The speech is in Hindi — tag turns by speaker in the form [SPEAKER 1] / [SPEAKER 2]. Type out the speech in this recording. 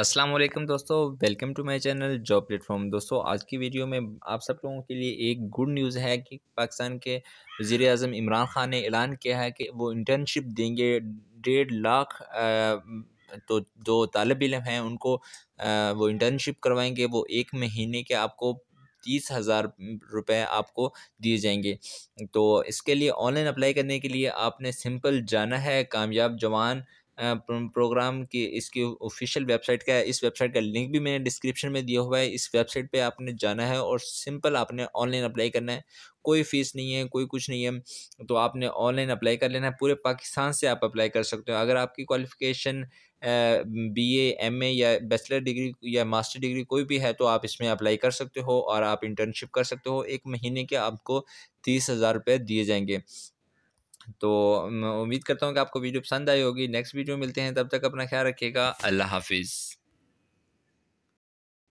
[SPEAKER 1] असलम दोस्तों welcome to my channel job platform दोस्तों आज की वीडियो में आप सब लोगों के लिए एक गुड न्यूज़ है कि पाकिस्तान के वज़ी अजम इमरान ख़ान ने ऐलान किया है कि वो इंटर्नशिप देंगे डेढ़ लाख तो जो तालब इलम हैं उनको वो इंटर्नशिप करवाएंगे वो एक महीने के आपको तीस हज़ार रुपये आपको दिए जाएंगे तो इसके लिए ऑनलाइन अप्लाई करने के लिए आपने सिंपल जाना है कामयाब जवान प्रोग्राम की इसकी ऑफिशियल वेबसाइट का है इस वेबसाइट का लिंक भी मैंने डिस्क्रिप्शन में दिया हुआ है इस वेबसाइट पे आपने जाना है और सिंपल आपने ऑनलाइन अप्लाई करना है कोई फ़ीस नहीं है कोई कुछ नहीं है तो आपने ऑनलाइन अप्लाई कर लेना है पूरे पाकिस्तान से आप अप्लाई कर सकते हो अगर आपकी क्वालिफिकेशन बी एम ए या बैचलर डिग्री या मास्टर डिग्री कोई भी है तो आप इसमें अप्लाई कर सकते हो और आप इंटर्नशिप कर सकते हो एक महीने के आपको तीस हज़ार रुपये दिए जाएंगे तो मैं उम्मीद करता हूँ कि आपको वीडियो पसंद आई होगी नेक्स्ट वीडियो मिलते हैं तब तक अपना ख्याल रखिएगा
[SPEAKER 2] अल्लाह हाफिज़